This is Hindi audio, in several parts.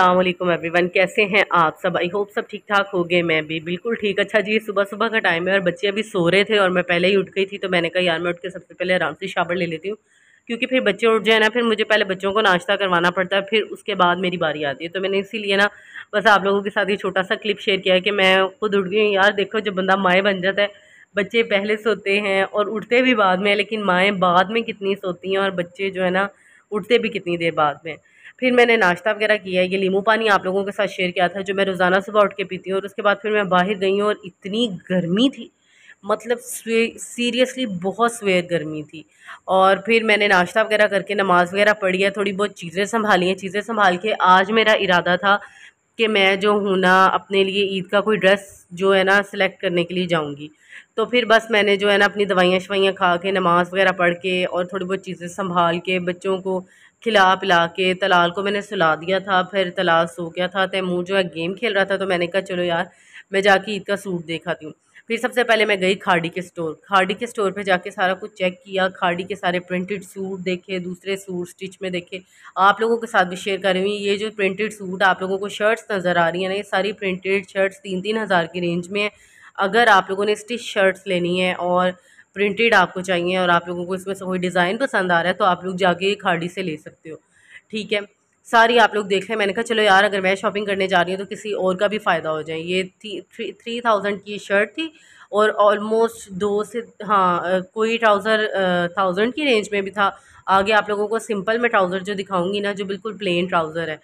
अल्लाम एवरीवन कैसे हैं आप सब आई होप सब ठीक ठाक हो गए मैं भी बिल्कुल ठीक अच्छा जी सुबह सुबह का टाइम है और बच्चे अभी सो रहे थे और मैं पहले ही उठ गई थी तो मैंने कहा यार मैं उठ के सबसे पहले आराम से शावर ले लेती हूँ क्योंकि फिर बच्चे उठ जाए ना फिर मुझे पहले बच्चों को नाश्ता करवाना पड़ता है फिर उसके बाद मेरी बारी आती है तो मैंने इसीलिए ना बस आप लोगों के साथ ये छोटा सा क्लिप शेयर किया है कि मैं खुद उठ गई यार देखो जब बंदा माएँ बन जाता है बच्चे पहले सोते हैं और उठते भी बाद में लेकिन माएँ बाद में कितनी सोती हैं और बच्चे जो है ना उठते भी कितनी देर बाद में फिर मैंने नाश्ता वगैरह किया है ये लीमू पानी आप लोगों के साथ शेयर किया था जो मैं रोज़ाना सुबह उठ के पीती हूँ और उसके बाद फिर मैं बाहर गई हूँ और इतनी गर्मी थी मतलब सीरियसली बहुत सवेर गर्मी थी और फिर मैंने नाश्ता वगैरह करके नमाज़ वगैरह पढ़ी है थोड़ी बहुत चीज़ें संभाली हैं चीज़ें संभाल के आज मेरा इरादा था कि मैं जो हूँ ना अपने लिए ईद का कोई ड्रेस जो है ना सिलेक्ट करने के लिए जाऊँगी तो फिर बस मैंने जो है ना अपनी दवाइयाँ शवाइयाँ खा के नमाज़ वगैरह पढ़ के और थोड़ी बहुत चीज़ें संभाल के बच्चों को खिला पिला के तलाल को मैंने सुला दिया था फिर तलाल सो गया था तैमूर जो है गेम खेल रहा था तो मैंने कहा चलो यार मैं जाके ईद का सूट देखाती हूँ फिर सबसे पहले मैं गई खाड़ी के स्टोर खाड़ी के स्टोर पे जाके सारा कुछ चेक किया खाड़ी के सारे प्रिंटेड सूट देखे दूसरे सूट स्टिच में देखे आप लोगों के साथ भी शेयर कर रही हूँ ये जो प्रिंटेड सूट आप लोगों को शर्ट्स नज़र आ रही हैं ना ये सारी प्रिंटेड शर्ट्स तीन तीन हज़ार की रेंज में है अगर आप लोगों ने स्टिच शर्ट्स लेनी है और प्रिंटेड आपको चाहिए और आप लोगों को इसमें से कोई डिज़ाइन पसंद आ रहा है तो आप लोग जाके खाड़ी से ले सकते हो ठीक है सारी आप लोग देख लें मैंने कहा चलो यार अगर मैं शॉपिंग करने जा रही हूँ तो किसी और का भी फ़ायदा हो जाए ये थी थ्री थ्री थाउजेंड की शर्ट थी और ऑलमोस्ट दो से हाँ कोई ट्राउज़र थाउजेंड की रेंज में भी था आगे आप लोगों को सिंपल में ट्राउज़र जो दिखाऊंगी ना जो बिल्कुल प्लेन ट्राउज़र है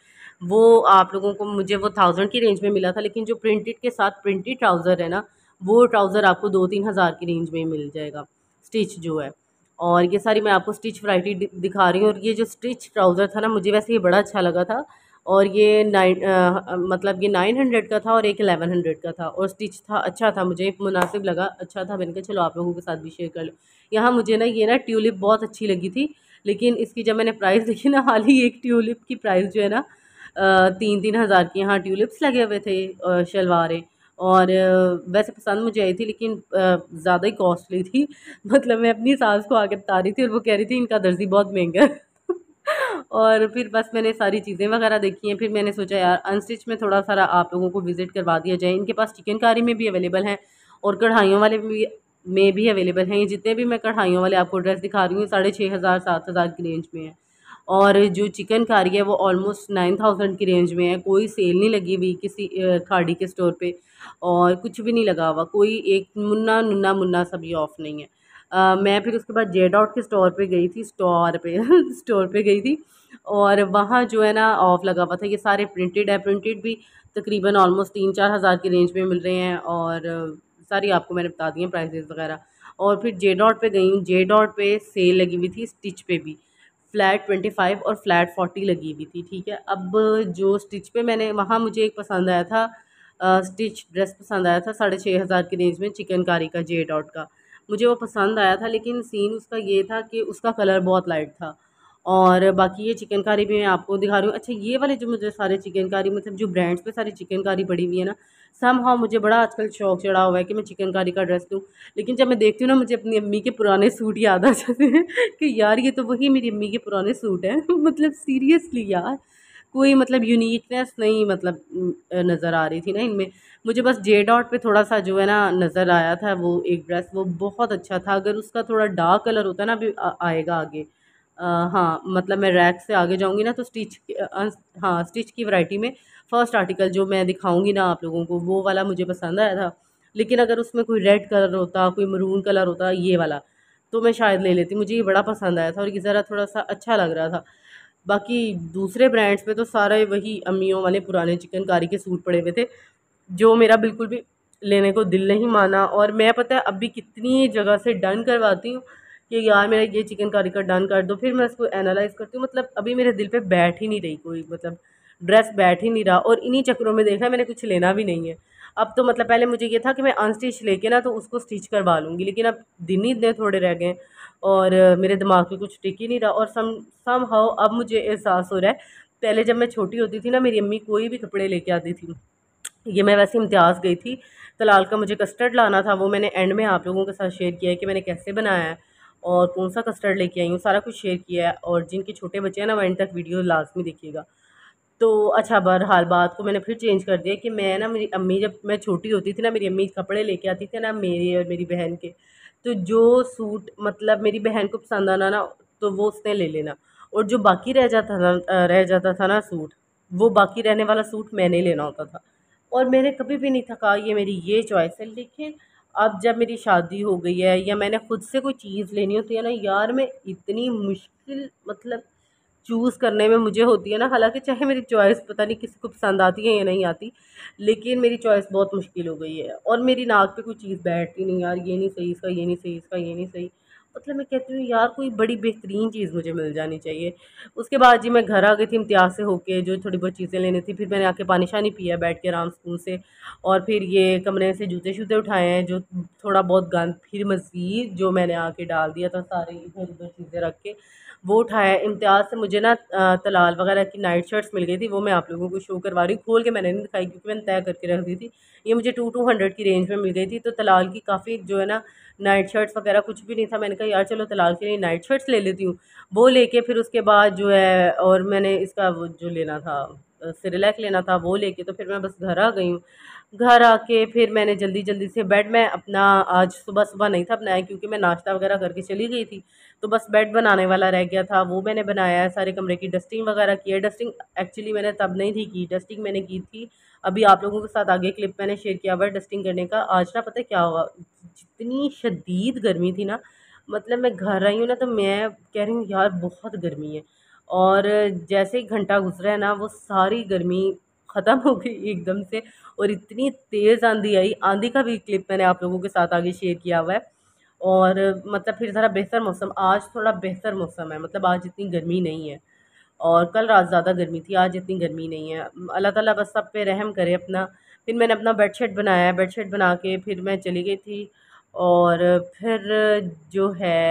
वो आप लोगों को मुझे वो थाउजेंड की रेंज में मिला था लेकिन जो प्रिंटेड के साथ प्रिंटेड ट्राउज़र है ना वो ट्राउज़र आपको दो तीन हज़ार की रेंज में मिल जाएगा स्टिच जो है और ये सारी मैं आपको स्टिच वराइटी दिखा रही हूँ और ये जो स्टिच ट्राउज़र था ना मुझे वैसे ये बड़ा अच्छा लगा था और ये नाइन मतलब ये नाइन हंड्रेड का था और एक एलेवन हंड्रेड का था और स्टिच था अच्छा था मुझे मुनासिब लगा अच्छा था मैंने कहा चलो आप लोगों के साथ भी शेयर कर लो यहाँ मुझे ना ये ना ट्यूलिप बहुत अच्छी लगी थी लेकिन इसकी जब मैंने प्राइस देखी ना हाल ही एक ट्यूलिप की प्राइस जो है ना तीन तीन हज़ार की यहाँ ट्यूलिप्स लगे हुए थे शलवारें और वैसे पसंद मुझे आई थी लेकिन ज़्यादा ही कॉस्टली थी मतलब मैं अपनी सास को आगे बता रही थी और वो कह रही थी इनका दर्जी बहुत महंगा है और फिर बस मैंने सारी चीज़ें वगैरह देखी हैं फिर मैंने सोचा यार अनस्टिच में थोड़ा सारा आप लोगों को विज़िट करवा दिया जाए इनके पास चिकनकारी में भी अवेलेबल हैं और कढ़ाइयों वाले भी में भी अवेलेबल हैं ये जितने भी मैं कढ़ाइयों वाले आपको ड्रेस दिखा रही हूँ साढ़े छः हज़ार सात हज़ार की रेंज में है और जो चिकनकारी है वो ऑलमोस्ट नाइन थाउजेंड की रेंज में है कोई सेल नहीं लगी हुई किसी खाड़ी के स्टोर पे और कुछ भी नहीं लगा हुआ कोई एक मुन्ना नुन्ना मुन्ना सब ये ऑफ नहीं है आ, मैं फिर उसके बाद जे डॉट के स्टोर पे गई थी स्टोर पे स्टोर पे गई थी और वहाँ जो है ना ऑफ लगा हुआ था ये सारे प्रिंटेड है प्रिंटेड भी तकरीबन ऑलमोस्ट तीन चार हज़ार की रेंज में मिल रहे हैं और सारी आपको मैंने बता दी हैं प्राइजेज़ वगैरह और फिर जे डॉट पर गई जे डॉट पर सेल लगी हुई थी स्टिच पे भी फ्लैट ट्वेंटी फाइव और फ्लैट फोर्टी लगी हुई थी ठीक है अब जो स्टिच पे मैंने वहाँ मुझे एक पसंद आया था स्टिच ड्रेस पसंद आया था साढ़े छः हज़ार की रेंज में चिकनकारी का जे डॉट का मुझे वो पसंद आया था लेकिन सीन उसका ये था कि उसका कलर बहुत लाइट था और बाकी ये चिकनकारी भी मैं आपको दिखा रही हूँ अच्छा ये वाले जो मुझे सारे चिकनकारी मतलब जो ब्रांड्स पे सारी चिकनकारी पड़ी हुई है ना सम हाउ मुझे बड़ा आजकल शौक चढ़ा हुआ है कि मैं चिकनकारी का ड्रेस लूँ लेकिन जब मैं देखती हूँ ना मुझे अपनी अम्मी के पुराने सूट याद आ जाते हैं कि यार ये तो वही मेरी अम्मी के पुराने सूट हैं मतलब सीरियसली यार कोई मतलब यूनिकनेस नहीं मतलब नज़र आ रही थी ना इनमें मुझे बस जे डॉट पे थोड़ा सा जो है ना नज़र आया था वो एक ड्रेस वो बहुत अच्छा था अगर उसका थोड़ा डार्क कलर होता ना अभी आएगा आगे हाँ मतलब मैं रैक से आगे जाऊँगी ना तो स्टिच हाँ स्टिच की वैरायटी में फ़र्स्ट आर्टिकल जो मैं दिखाऊँगी ना आप लोगों को वो वाला मुझे पसंद आया था लेकिन अगर उसमें कोई रेड कलर होता कोई मरून कलर होता ये वाला तो मैं शायद ले लेती मुझे ये बड़ा पसंद आया था और ये ज़रा थोड़ा सा अच्छा लग रहा था बाकी दूसरे ब्रांड्स में तो सारे वही अम्मियों वाले पुराने चिकनकारी के सूट पड़े हुए थे जो मेरा बिल्कुल भी लेने को दिल नहीं माना और मैं पता है अभी कितनी जगह से डन करवाती हूँ कि यार मेरा ये चिकन कारी का डन कर दो फिर मैं उसको एनालाइज़ करती हूँ मतलब अभी मेरे दिल पे बैठ ही नहीं रही कोई मतलब ड्रेस बैठ ही नहीं रहा और इन्हीं चक्करों में देखा मैंने कुछ लेना भी नहीं है अब तो मतलब पहले मुझे ये था कि मैं अनस्टिच लेके ना तो उसको स्टिच करवा लूँगी लेकिन अब दिन ही इतने थोड़े रह गए और मेरे दिमाग में कुछ टिक ही नहीं रहा और सम सम हाउ अब मुझे एहसास हो रहा है पहले जब मैं छोटी होती थी ना मेरी अम्मी कोई भी कपड़े लेके आती थी ये मैं वैसे इम्तियाज़ गई थी तलाल का मुझे कस्टर्ड लाना था वो मैंने एंड में आप लोगों के साथ शेयर किया है कि मैंने कैसे बनाया है और कौन सा कस्टर्ड लेके आई हूँ सारा कुछ शेयर किया है और जिनके छोटे बच्चे हैं ना वो एंड तक वीडियो लास्ट में देखिएगा तो अच्छा बहरहाल बात को मैंने फिर चेंज कर दिया कि मैं ना मेरी अम्मी जब मैं छोटी होती थी ना मेरी अम्मी कपड़े लेके आती थी ना मेरे और मेरी बहन के तो जो सूट मतलब मेरी बहन को पसंद आना ना तो वो उसने ले लेना और जो बाकी रह जाता था रह जाता था ना सूट वो बाकी रहने वाला सूट मैंने लेना होता था और मैंने कभी भी नहीं थका ये मेरी ये चॉइस है लेकिन अब जब मेरी शादी हो गई है या मैंने ख़ुद से कोई चीज़ लेनी होती है ना यार मैं इतनी मुश्किल मतलब चूज़ करने में मुझे होती है ना हालांकि चाहे मेरी चॉइस पता नहीं किसी को पसंद आती है या नहीं आती लेकिन मेरी चॉइस बहुत मुश्किल हो गई है और मेरी नाक पे कोई चीज़ बैठती नहीं यार ये नहीं सही इसका ये नहीं सही इसका ये नहीं सही मतलब मैं कहती हूँ यार कोई बड़ी बेहतरीन चीज़ मुझे मिल जानी चाहिए उसके बाद जी मैं घर आ गई थी इम्तियाज़ से होके जो थोड़ी बहुत चीज़ें लेनी थी फिर मैंने आके पानी शानी पिया बैठ के आराम स्कूल से और फिर ये कमरे से जूते शूते उठाए हैं जो थोड़ा बहुत गंद फिर मज़ीद जो मैंने आके डाल दिया था सारे इधर उधर चीज़ें रख के वो उठाया इम्तियाज़ से मुझे ना तलाल वगैरह की नाइट शर्ट्स मिल गई थी वो मैं आप लोगों को शो करवा रही हूँ खोल के मैंने नहीं दिखाई क्योंकि मैंने तय करके रख दी थी ये मुझे टू टू हंड्रेड की रेंज में मिल गई थी तो तलाल की काफ़ी जो है ना नाइट शर्ट्स वगैरह कुछ भी नहीं था मैंने कहा कहा यार चलो तलाक के लिए नाइट शर्ट्स ले लेती हूँ वो लेके फिर उसके बाद जो है और मैंने इसका वो जो लेना था सिरलैक लेना था वो लेके तो फिर मैं बस घर आ गई हूँ घर आके फिर मैंने जल्दी जल्दी से बेड में अपना आज सुबह सुबह नहीं था बनाया क्योंकि मैं नाश्ता वगैरह करके चली गई थी तो बस बेड बनाने वाला रह गया था वो मैंने बनाया सारे कमरे की डस्टिंग वगैरह की है डस्टिंग एक्चुअली मैंने तब नहीं थी की डस्टिंग मैंने की थी अभी आप लोगों के साथ आगे क्लिप मैंने शेयर किया हुआ डस्टिंग करने का आज ना पता क्या हुआ जितनी शदीद गर्मी थी ना मतलब मैं घर आई हूँ ना तो मैं कह रही हूँ यार बहुत गर्मी है और जैसे ही घंटा गुजरा है ना वो सारी गर्मी ख़त्म हो गई एकदम से और इतनी तेज़ आंधी आई आंधी का भी क्लिप मैंने आप लोगों के साथ आगे शेयर किया हुआ है और मतलब फिर ज़रा बेहतर मौसम आज थोड़ा बेहतर मौसम है मतलब आज इतनी गर्मी नहीं है और कल रात ज़्यादा गर्मी थी आज इतनी गर्मी नहीं है अल्लाह ताला बस सब पे रहम करे अपना फिर मैंने अपना बेडशीट बनाया बेडशीट बना के फिर मैं चली गई थी और फिर जो है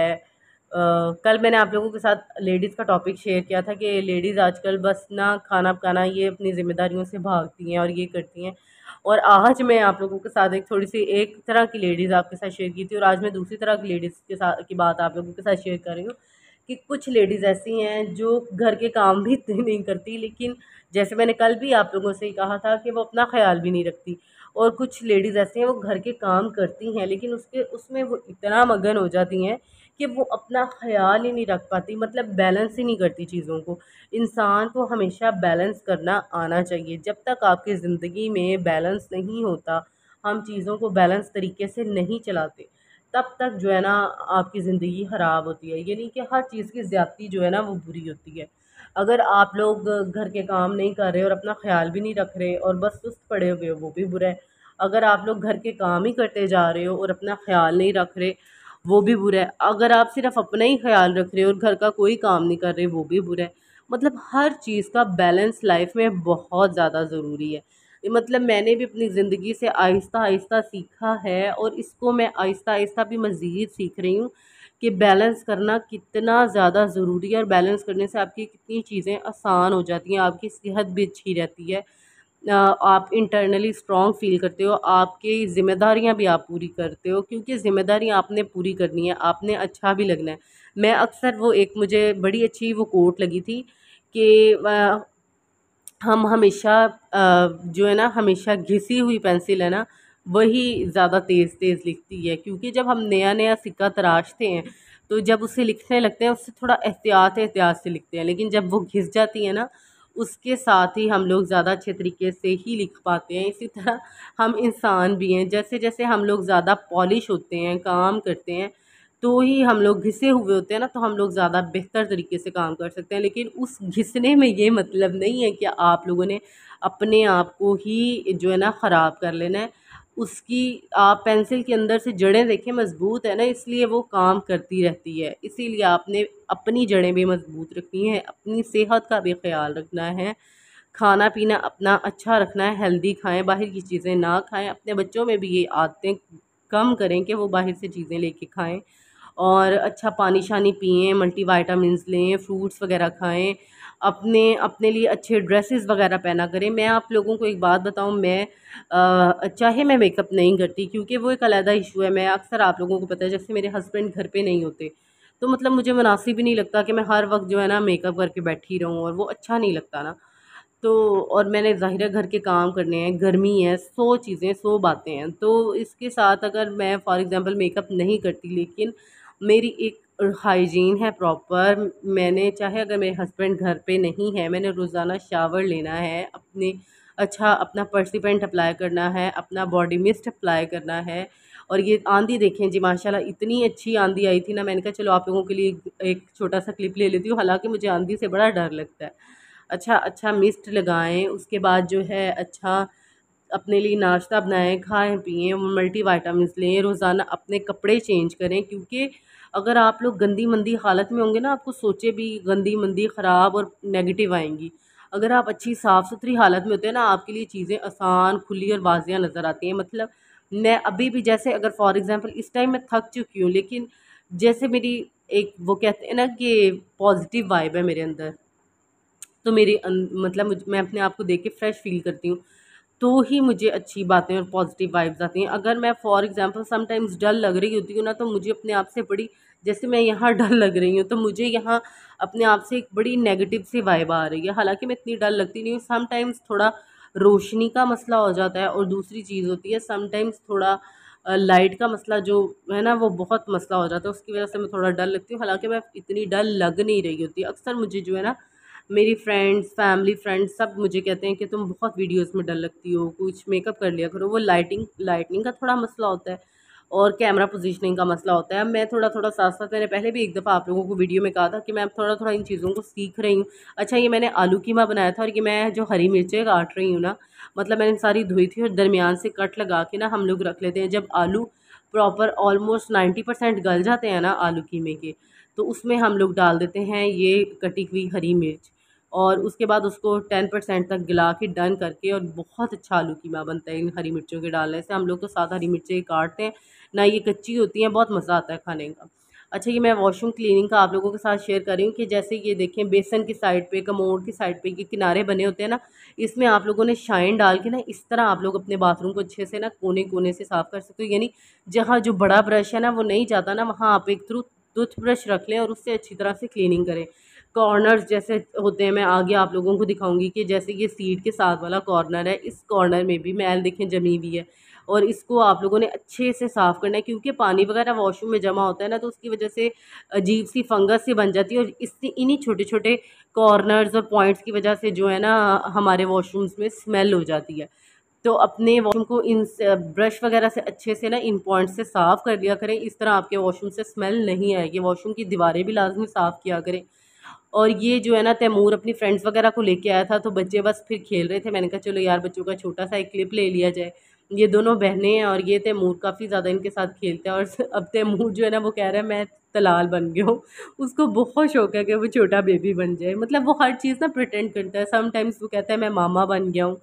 कल मैंने आप लोगों के साथ लेडीज़ का टॉपिक शेयर किया था कि लेडीज़ आजकल बस ना खाना पकाना ये अपनी ज़िम्मेदारियों से भागती हैं और ये करती हैं और आज मैं आप लोगों के साथ एक थोड़ी सी एक तरह की लेडीज़ आपके साथ शेयर की थी और आज मैं दूसरी तरह की लेडीज़ के साथ की बात आप लोगों के साथ शेयर कर रही हूँ कि कुछ लेडीज़ ऐसी हैं जो घर के काम भी नहीं करती लेकिन जैसे मैंने कल भी आप लोगों से कहा था कि वो अपना ख्याल भी नहीं रखती और कुछ लेडीज़ ऐसी हैं वो घर के काम करती हैं लेकिन उसके उसमें वो इतना मगन हो जाती हैं कि वो अपना ख्याल ही नहीं रख पाती मतलब बैलेंस ही नहीं करती चीज़ों को इंसान को हमेशा बैलेंस करना आना चाहिए जब तक आपकी ज़िंदगी में बैलेंस नहीं होता हम चीज़ों को बैलेंस तरीके से नहीं चलाते तब तक जो है ना आपकी ज़िंदगी ख़राब होती है यानी कि हर चीज़ की ज़्यादती जो है ना वो बुरी होती है अगर आप लोग घर के काम नहीं कर रहे और अपना ख्याल भी नहीं रख रहे और बस सुस्त पड़े हुए हो वो भी बुरा है अगर आप लोग घर के काम ही करते जा रहे हो और अपना ख्याल नहीं रख रहे वो भी बुरा है अगर आप सिर्फ अपना ही ख्याल रख रहे हो और घर का कोई काम नहीं कर रहे वो भी बुरा है मतलब हर चीज़ का बैलेंस लाइफ में बहुत ज़्यादा ज़रूरी है मतलब मैंने भी अपनी ज़िंदगी से आहिस्ता आहिस्ता सीखा है और इसको मैं आहिस्ता आहिस्ता भी मज़ीद सीख रही हूँ कि बैलेंस करना कितना ज़्यादा ज़रूरी है और बैलेंस करने से आपकी कितनी चीज़ें आसान हो जाती हैं आपकी सेहत भी अच्छी रहती है आप इंटरनली स्ट्रॉन्ग फील करते हो आपकी ज़िम्मेदारियां भी आप पूरी करते हो क्योंकि ज़िम्मेदारियां आपने पूरी करनी है आपने अच्छा भी लगना है मैं अक्सर वो एक मुझे बड़ी अच्छी वो कोट लगी थी कि हम हमेशा जो है ना हमेशा घिसी हुई पेंसिल है ना वही ज़्यादा तेज़ तेज़ लिखती है क्योंकि जब हम नया नया सिक्का तराशते हैं तो जब उसे लिखने लगते हैं उससे थोड़ा एहतियात एहतियात से लिखते हैं लेकिन जब वो घिस जाती है ना उसके साथ ही हम लोग ज़्यादा अच्छे तरीके से ही लिख पाते हैं इसी तरह हम इंसान भी हैं जैसे जैसे हम लोग ज़्यादा पॉलिश होते हैं काम करते हैं तो ही हम लोग घिसे हुए होते हैं ना तो हम लोग ज़्यादा बेहतर तरीके से काम कर सकते हैं लेकिन उस घिसने में ये मतलब नहीं है कि आप लोगों ने अपने आप को ही जो है ना ख़राब कर लेना है उसकी आप पेंसिल के अंदर से जड़ें देखें मज़बूत है ना इसलिए वो काम करती रहती है इसीलिए आपने अपनी जड़ें भी मज़बूत रखनी है अपनी सेहत का भी ख्याल रखना है खाना पीना अपना अच्छा रखना है हेल्दी खाएं बाहर की चीज़ें ना खाएं अपने बच्चों में भी ये आदतें कम करें कि वो बाहर से चीज़ें लेके खाएं और अच्छा पानी शानी पिएँ मल्टी वाइटामस लें फ्रूट्स वगैरह खाएं अपने अपने लिए अच्छे ड्रेसेस वगैरह पहना करें मैं आप लोगों को एक बात बताऊँ मैं आ, चाहे मैं मेकअप नहीं करती क्योंकि वो एक अलहदा इशू है मैं अक्सर आप लोगों को पता है जैसे मेरे हस्बैंड घर पे नहीं होते तो मतलब मुझे मुनासिब ही नहीं लगता कि मैं हर वक्त जो है ना मेकअप करके बैठी रहूँ और वो अच्छा नहीं लगता ना तो और मैंने ज़ाहिर घर के काम करने हैं गर्मी है सौ चीज़ें सौ बातें हैं तो इसके साथ अगर मैं फॉर एग्ज़ाम्पल मेकअप नहीं करती लेकिन मेरी एक हाइजीन है प्रॉपर मैंने चाहे अगर मेरे हस्बैंड घर पे नहीं है मैंने रोज़ाना शावर लेना है अपने अच्छा अपना पर्सिपेंट अप्लाई करना है अपना बॉडी मिस्ट अप्लाई करना है और ये आंधी देखें जी माशाल्लाह इतनी अच्छी आंधी आई थी ना मैंने कहा चलो आप लोगों के लिए एक छोटा सा क्लिप ले लेती हूँ हालांकि मुझे आंधी से बड़ा डर लगता है अच्छा अच्छा मिस्ट लगाएं उसके बाद जो है अच्छा अपने लिए नाश्ता बनाएं खाएं पिएं मल्टी वाइटामस लें रोज़ाना अपने कपड़े चेंज करें क्योंकि अगर आप लोग गंदी मंदी हालत में होंगे ना आपको सोचे भी गंदी मंदी ख़राब और नेगेटिव आएंगी अगर आप अच्छी साफ़ सुथरी हालत में होते हैं ना आपके लिए चीज़ें आसान खुली और वाजिया नज़र आती हैं मतलब मैं अभी भी जैसे अगर फॉर एग्ज़ाम्पल इस टाइम मैं थक चुकी हूँ लेकिन जैसे मेरी एक वो कहते हैं ना कि पॉजिटिव वाइब है मेरे अंदर तो मेरे अं, मतलब मैं अपने आप को देख के फ़्रेश फील करती हूँ तो ही मुझे अच्छी बातें और पॉजिटिव वाइब्स आती हैं अगर मैं फॉर एग्जांपल समटाइम्स डल लग रही होती हूँ ना तो मुझे अपने आप से बड़ी जैसे मैं यहाँ डल लग रही हूँ तो मुझे यहाँ अपने आप से एक बड़ी नेगेटिव सी वाइब आ रही है हालांकि मैं इतनी डल लगती नहीं हूँ समटाइम्स थोड़ा रोशनी का मसला हो जाता है और दूसरी चीज़ होती है समटाइम्स थोड़ा लाइट का मसला जो है ना वो बहुत मसला हो जाता है उसकी वजह से मैं थोड़ा डल लगती हूँ हालांकि मैं इतनी डल लग नहीं रही होती अक्सर मुझे जो है ना मेरी फ्रेंड्स फैमिली फ्रेंड्स सब मुझे कहते हैं कि तुम बहुत वीडियोस में डर लगती हो कुछ मेकअप कर लिया करो वो लाइटिंग लाइटनिंग का थोड़ा मसला होता है और कैमरा पोजीशनिंग का मसला होता है अब मैं थोड़ा थोड़ा साथ साथ मैंने पहले भी एक दफ़ा आप लोगों को वीडियो में कहा था कि मैं थोड़ा थोड़ा इन चीज़ों को सीख रही हूँ अच्छा ये मैंने आलू कीमा बनाया था और ये मैं जो हरी मिर्चें काट रही हूँ ना मतलब मैंने सारी धोई थी और दरमियान से कट लगा के ना हम लोग रख लेते हैं जब आलू प्रॉपर ऑलमोस्ट नाइन्टी परसेंट गल जाते हैं ना आलू कीमे के तो उसमें हम लोग डाल देते हैं ये कटी हुई हरी मिर्च और उसके बाद उसको टेन परसेंट तक गिला के डन करके और बहुत अच्छा आलू की माँ बनता है इन हरी मिर्चों के डालने से हम लोग तो सात हरी मिर्चें काटते हैं ना ये कच्ची होती हैं बहुत मज़ा आता है खाने का अच्छा ये मैं वॉशरूम क्लीनिंग का आप लोगों के साथ शेयर कर रही हूँ कि जैसे ये देखें बेसन की साइड पे कमोड़ की साइड पे ये किनारे बने होते हैं ना इसमें आप लोगों ने शाइन डाल के ना इस तरह आप लोग अपने बाथरूम को अच्छे से ना कोने कोने से साफ़ कर सकते हो यानी जहाँ जो बड़ा ब्रश है ना वो नहीं जाता ना वहाँ आप एक थ्रू टूथब्रश रख लें और उससे अच्छी तरह से क्लीनिंग करें कॉर्नर्स जैसे होते हैं मैं आगे आप लोगों को दिखाऊंगी कि जैसे ये सीट के साथ वाला कॉर्नर है इस कॉर्नर में भी मैल देखें जमी हुई है और इसको आप लोगों ने अच्छे से साफ़ करना है क्योंकि पानी वगैरह वॉशरूम में जमा होता है ना तो उसकी वजह से अजीब सी फंगस से बन जाती है और इससे इन्हीं छोटे छोटे कॉर्नर्स और पॉइंट्स की वजह से जो है ना हमारे वॉशरूम्स में स्मेल हो जाती है तो अपने वॉशरूम को इन ब्रश वगैरह से अच्छे से ना इन पॉइंट से साफ़ कर दिया करें इस तरह आपके वॉशरूम से स्मेल नहीं आएगी वॉशरूम की दीवारें भी लाजमी साफ़ किया करें और ये जो है ना तैमूर अपनी फ्रेंड्स वगैरह को लेके आया था तो बच्चे बस फिर खेल रहे थे मैंने कहा चलो यार बच्चों का छोटा सा एक क्लिप ले लिया जाए ये दोनों बहनें हैं और ये तैमूर काफ़ी ज़्यादा इनके साथ खेलते हैं और अब तैमूर जो है ना वो कह रहा है मैं तलाल बन गया हूँ उसको बहुत शौक है कि वो छोटा बेबी बन जाए मतलब वो हर चीज़ ना प्रटेंड करता है समटाइम्स वो कहता है मैं मामा बन गया हूँ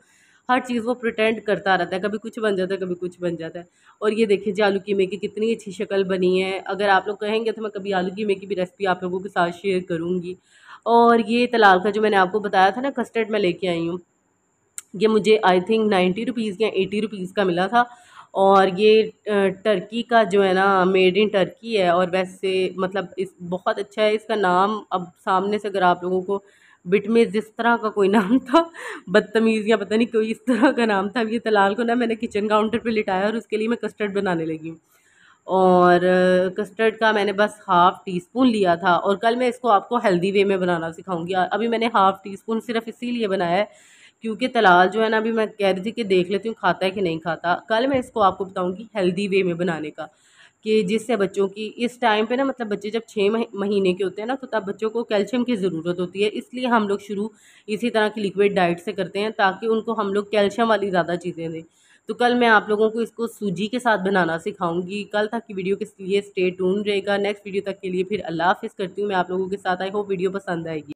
हर चीज़ वो प्रटेंड करता रहता है कभी कुछ बन जाता है कभी कुछ बन जाता है और ये देखिए जी आलू की मेकी कितनी अच्छी शक्ल बनी है अगर आप लोग कहेंगे तो मैं कभी आलू की मेकी भी रेसिपी आप लोगों के साथ शेयर करूँगी और ये तलाल का जो मैंने आपको बताया था ना कस्टर्ड मैं लेके आई हूँ ये मुझे आई थिंक नाइन्टी रुपीज़ या एटी रुपीज़ का मिला था और ये टर्की का जो है ना मेड इन टर्की है और वैसे मतलब इस बहुत अच्छा है इसका नाम अब सामने से अगर आप लोगों को बिट में जिस तरह का कोई नाम था बदतमीज़ या पता नहीं कोई इस तरह का नाम था ये तलाल को ना मैंने किचन काउंटर पे लिटाया और उसके लिए मैं कस्टर्ड बनाने लगी हूँ और कस्टर्ड का मैंने बस हाफ़ टी स्पून लिया था और कल मैं इसको आपको हेल्दी वे में बनाना सिखाऊंगी अभी मैंने हाफ़ टी स्पून सिर्फ इसीलिए बनाया है क्योंकि तलाल जो है ना अभी मैं कह रही थी कि देख लेती हूँ खाता है कि नहीं खाता कल मैं इसको आपको बताऊँगी हेल्दी वे में बनाने का कि जिससे बच्चों की इस टाइम पे ना मतलब बच्चे जब छः महीने के होते हैं ना तो तब बच्चों को कैल्शियम की ज़रूरत होती है इसलिए हम लोग शुरू इसी तरह की लिक्विड डाइट से करते हैं ताकि उनको हम लोग कैल्शियम वाली ज़्यादा चीज़ें दें तो कल मैं आप लोगों को इसको सूजी के साथ बनाना सिखाऊंगी कल तक की वीडियो के लिए स्टे टून रहेगा नेक्स्ट वीडियो तक के लिए फिर अल्लाह हाफिज़ करती हूँ मैं आप लोगों के साथ आई होप वीडियो पसंद आएगी